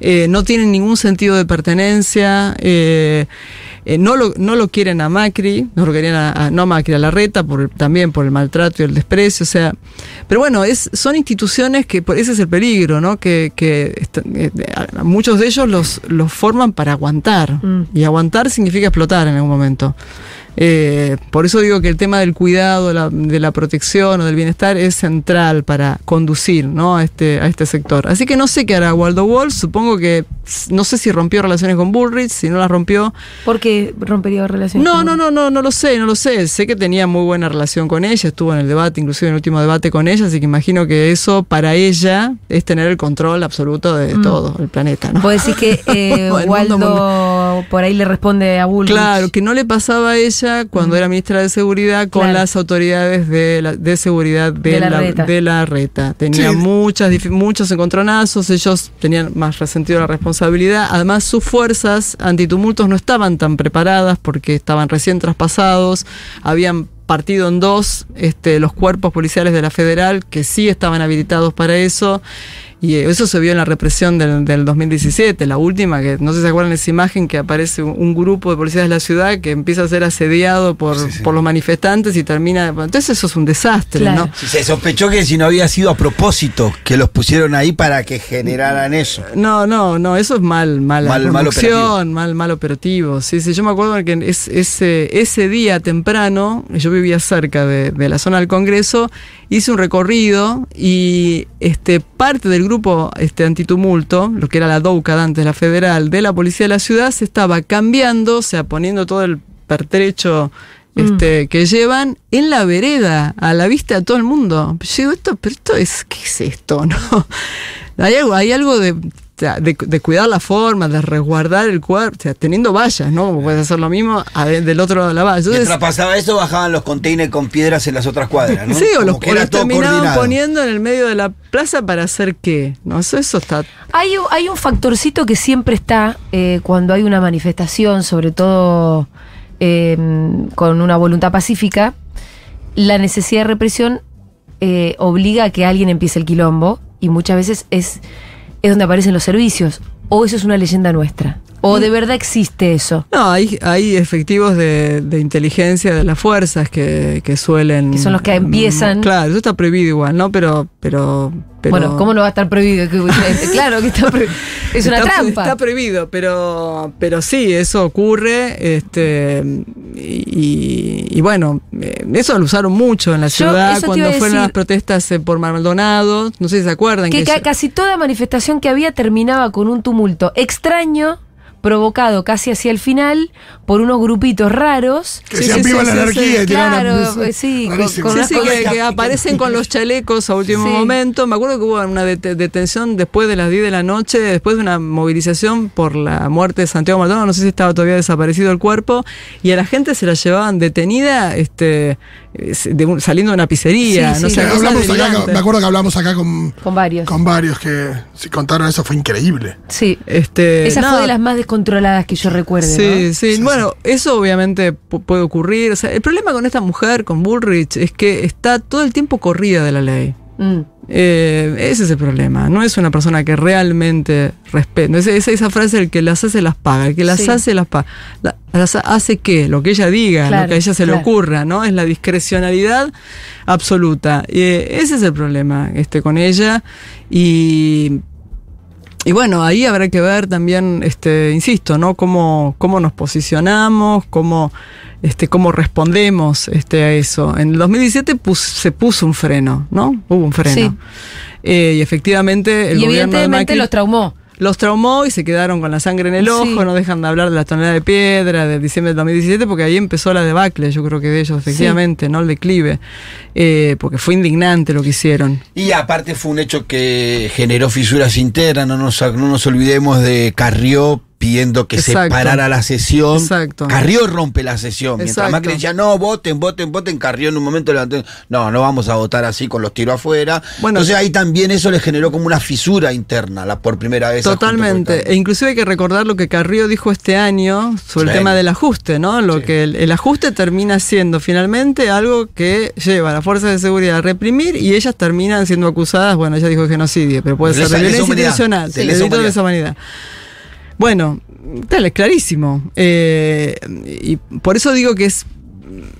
eh, no tienen ningún sentido de pertenencia, eh, eh, no, lo, no lo quieren a Macri, no lo querían a, no a Macri, a la reta, por, también por el maltrato y el desprecio, o sea, pero bueno, es, son instituciones que, por, ese es el peligro, ¿no? Que, muchos de ellos los, los forman para aguantar, mm. y aguantar significa explotar en algún momento. Eh, por eso digo que el tema del cuidado, de la protección o del bienestar es central para conducir ¿no? Este, a, este, sector. Así que no sé qué hará Waldo Walsh, supongo que no sé si rompió relaciones con Bullrich, si no las rompió. ¿Por qué rompería relaciones? No, no, no, no, no lo sé, no lo sé. Sé que tenía muy buena relación con ella, estuvo en el debate, inclusive en el último debate con ella, así que imagino que eso para ella es tener el control absoluto de mm. todo el planeta. ¿no? decir que eh, Waldo por ahí le responde a Bullrich. Claro, que no le pasaba a ella cuando era ministra de Seguridad con las autoridades de, seguridad de, la, reta. Tenía muchas, muchos encontronazos, ellos tenían más resentido la responsabilidad. Además, sus fuerzas antitumultos no estaban tan preparadas porque estaban recién traspasados, habían partido en dos este, los cuerpos policiales de la federal que sí estaban habilitados para eso y eso se vio en la represión del, del 2017, la última, que no sé si se acuerdan esa imagen que aparece un, grupo de policías de la ciudad que empieza a ser asediado por, los manifestantes y termina... Entonces eso es un desastre, ¿no? Se sospechó que si no había sido a propósito que los pusieron ahí para que generaran eso. No, no, no, eso es mal, mala mal, mal operativo. mal, mal operativo. Sí, sí, yo me acuerdo que es, ese, ese día temprano, yo vivía cerca de, la zona del Congreso, hice un recorrido y este, parte del grupo grupo este, antitumulto, lo que era la DOUCAD antes, la federal, de la policía de la ciudad, se estaba cambiando, o sea, poniendo todo el pertrecho mm. este, que llevan en la vereda, a la vista de todo el mundo. Yo esto, pero esto es, ¿qué es esto? No? Hay hay algo de sea, de, cuidar la forma, de resguardar el cuerpo, o sea, teniendo vallas, ¿no? Puedes hacer lo mismo del otro lado de la valla. Si Mientras pasaba eso, bajaban los containers con piedras en las otras cuadras, ¿no? sí, o los, que terminaban poniendo en el medio de la plaza para hacer qué, ¿no? Eso, está... Hay, un factorcito que siempre está eh, cuando hay una manifestación, sobre todo em, con una voluntad pacífica, la necesidad de represión eh, obliga a que alguien empiece el quilombo y muchas veces es es donde aparecen los servicios. ¿O eso es una leyenda nuestra? ¿O mm. de verdad existe eso? No, hay, hay efectivos de, inteligencia de las fuerzas que, suelen. Que son los que empiezan. Mm, claro, eso está prohibido igual, ¿no? Pero. pero, bueno, ¿cómo no va a estar prohibido? claro que está prohibido. Es una trampa. Está prohibido, pero, pero sí, eso ocurre. Este, y, bueno, eh, eso lo usaron mucho en la ciudad cuando fueron las protestas eh, por Maldonado. No sé si se acuerdan. Que, casi toda manifestación que había terminaba con un tumulto extraño provocado casi hacia el final por unos grupitos raros. Que la Claro, eh, sí, que, aparecen con los chalecos a último momento. Me acuerdo que hubo una detención después de las 10 de la noche, después de una movilización por la muerte de Santiago Maldonado. No sé si estaba todavía desaparecido el cuerpo. Y a la gente se la llevaban detenida este, saliendo de una pizzería. me acuerdo que hablamos acá con, varios. Con varios que si contaron eso fue increíble. Sí. Este, Esa fue de las más controladas que yo recuerde. Sí, sí, Bueno, eso obviamente puede ocurrir. O sea, el problema con esta mujer, con Bullrich, es que está todo el tiempo corrida de la ley. Mm. Eh, ese es el problema. No es una persona que realmente respeta. esa frase: el que las hace las paga. El que las hace las paga. las hace qué? Lo que ella diga, lo que a ella se le ocurra, ¿no? Es la discrecionalidad absoluta. Eh, ese es el problema este, con ella. Y y bueno, ahí habrá que ver también, este, insisto, ¿no? Cómo, cómo nos posicionamos, cómo, este, cómo respondemos este, a eso. En el 2017 se puso un freno, ¿no? Hubo un freno. Eh, y efectivamente el y gobierno evidentemente de los traumó los traumó y se quedaron con la sangre en el ojo, no dejan de hablar de la tonelada de piedra de diciembre del 2017, porque ahí empezó la debacle, yo creo que de ellos, efectivamente, no el declive, eh, porque fue indignante lo que hicieron. Y aparte fue un hecho que generó fisuras internas, no no nos olvidemos de Carrió pidiendo que se parara la sesión. Carrió rompe la sesión. Mientras Macri decía, no, voten, voten, voten, Carrió en un momento levantó, no, no vamos a votar así con los tiros afuera. Entonces ahí también eso le generó como una fisura interna la, por primera vez. Totalmente. E inclusive hay que recordar lo que Carrió dijo este año sobre el tema del ajuste, ¿no? Lo que el, ajuste termina siendo finalmente algo que lleva a las fuerzas de seguridad a reprimir y ellas terminan siendo acusadas, bueno, ella dijo genocidio, pero puede ser violencia institucional, de humanidad. Bueno, tal, es clarísimo. Eh, y por eso digo que es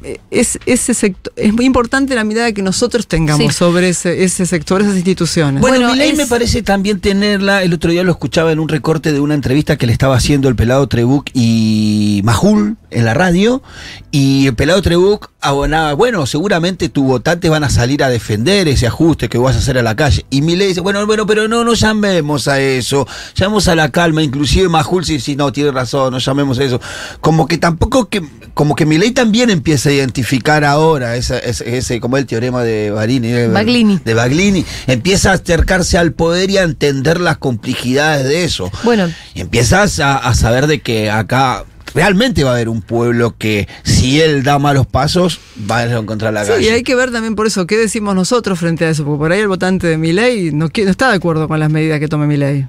eh, es, ese sector, es muy importante la mirada que nosotros tengamos sobre ese, ese, sector, esas instituciones. Bueno, mi ley me parece también tenerla, el otro día lo escuchaba en un recorte de una entrevista que le estaba haciendo el pelado Trebuc y Majul en la radio, y el pelado Trebuc abonaba, bueno, seguramente tus votantes van a salir a defender ese ajuste que vas a hacer a la calle. Y mi ley dice, bueno, bueno, pero no, no llamemos a eso, llamemos a la calma, inclusive Majul si, sí no, tiene razón, no llamemos a eso. Como que tampoco que, como que mi ley también empieza identificar ahora, ese, ese, como el teorema de Barini, eh, Baglini. de Baglini, empieza a acercarse al poder y a entender las complejidades de eso. Bueno. empiezas a saber de que acá realmente va a haber un pueblo que si él da malos pasos va a encontrar la calle. y hay que ver también por eso qué decimos nosotros frente a eso, porque por ahí el votante de Milei no, está de acuerdo con las medidas que tome Milei.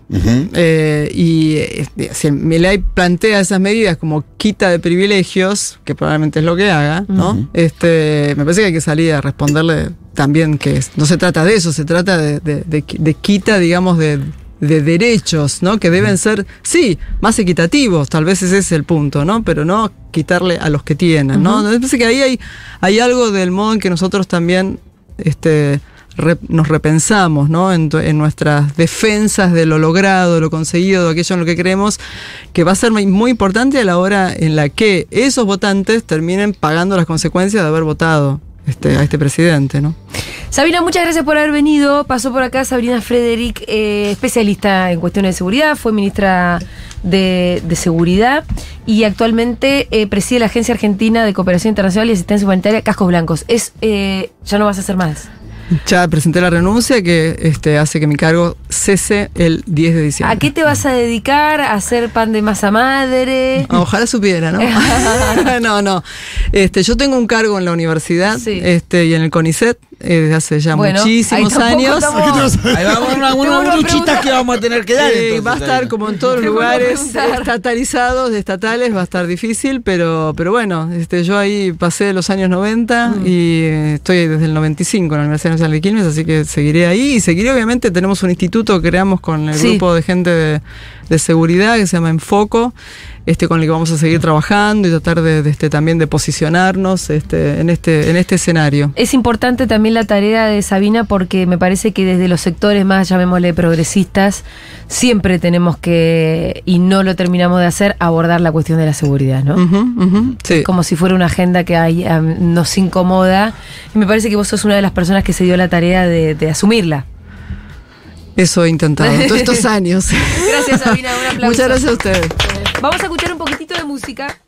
Eh, y este, si Milei plantea esas medidas como quita de privilegios, que probablemente es lo que haga, ¿no? Este, me parece que hay que salir a responderle también que no se trata de eso, se trata de quita, digamos, de de derechos, ¿no? Que deben ser, sí, más equitativos, tal vez ese es el punto, ¿no? Pero no quitarle a los que tienen, ¿no? que ahí hay, hay algo del modo en que nosotros también este, nos repensamos, ¿no? En, nuestras defensas de lo logrado, lo conseguido, aquello en lo que creemos, que va a ser muy, importante a la hora en la que esos votantes terminen pagando las consecuencias de haber votado este, a este presidente, ¿no? Sabina, muchas gracias por haber venido. Pasó por acá Sabrina Frederick, eh, especialista en cuestiones de seguridad, fue ministra de, Seguridad y actualmente eh, preside la Agencia Argentina de Cooperación Internacional y Asistencia Humanitaria Cascos Blancos. Es, eh, ya no vas a hacer más. Ya presenté la renuncia que este, hace que mi cargo cese el 10 de diciembre. ¿A qué te vas a dedicar? ¿A hacer pan de masa madre? Ojalá supiera, ¿no? no, no. Este, yo tengo un cargo en la universidad este, y en el CONICET eh, desde hace ya muchísimos años. Hay Ahí vamos a que vamos a tener que dar. va a estar como en todos los lugares estatalizados, estatales, va a estar difícil, pero, pero bueno, este, yo ahí pasé los años 90 mm. y estoy desde el 95 en la Universidad Nacional así que seguiré ahí y seguiré, obviamente, tenemos un instituto que creamos con el grupo de gente de de seguridad que se llama Enfoco, este, con el que vamos a seguir trabajando y tratar de, este, también de posicionarnos este, en, este, en este escenario. Es importante también la tarea de Sabina porque me parece que desde los sectores más, llamémosle progresistas, siempre tenemos que, y no lo terminamos de hacer, abordar la cuestión de la seguridad, ¿no? Como si fuera una agenda que nos incomoda. Y me parece que vos sos una de las personas que se dio la tarea de asumirla. Eso he intentado todos estos años. gracias, Sabina. Un aplauso. Muchas gracias a ustedes. Vamos a escuchar un poquitito de música.